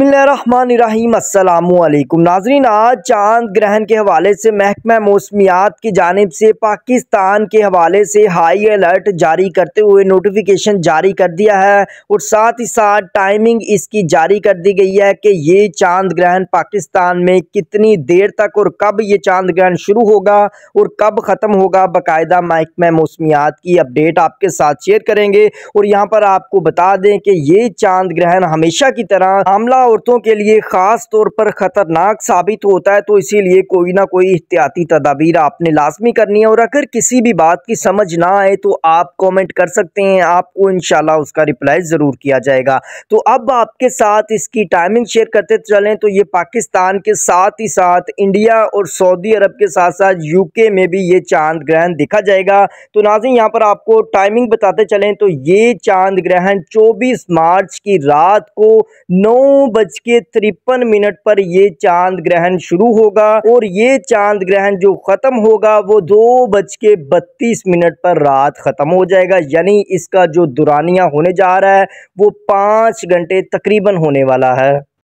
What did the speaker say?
बसमिलकुम नाजरीन आज चांद ग्रहण के हवाले से महकमा मौसमियात की जानब से पाकिस्तान के हवाले से हाई अलर्ट जारी करते हुए नोटिफिकेशन जारी कर दिया है और साथ ही साथ टाइमिंग इसकी जारी कर दी गई है कि ये चांद ग्रहण पाकिस्तान में कितनी देर तक और कब ये चांद ग्रहण शुरू होगा और कब ख़त्म होगा बाकायदा महकमा मौसमियात की अपडेट आपके साथ शेयर करेंगे और यहाँ पर आपको बता दें कि ये चांद ग्रहण हमेशा की तरह हमला औरतों के लिए ख़ास तौर पर ख़तरनाक साबित होता है तो इसीलिए कोई ना कोई एहतियाती तदाबीर आपने लाजमी करनी है और अगर किसी भी बात की समझ ना आए तो आप कमेंट कर सकते हैं आपको इन उसका रिप्लाई ज़रूर किया जाएगा तो अब आपके साथ इसकी टाइमिंग शेयर करते चलें तो ये पाकिस्तान के साथ ही साथ इंडिया और सऊदी अरब के साथ साथ यूके में भी ये चांद ग्रहण देखा जाएगा तो नाजी यहाँ पर आपको टाइमिंग बताते चलें तो ये चांद ग्रहण चौबीस मार्च की रात को नौ बज के तिरपन मिनट पर ये चांद ग्रहण शुरू होगा और ये चांद ग्रहण जो खत्म होगा वो दो बज के बत्तीस मिनट पर रात खत्म हो जाएगा यानी इसका जो दुरानिया होने जा रहा है वो पाँच घंटे तकरीबन होने वाला है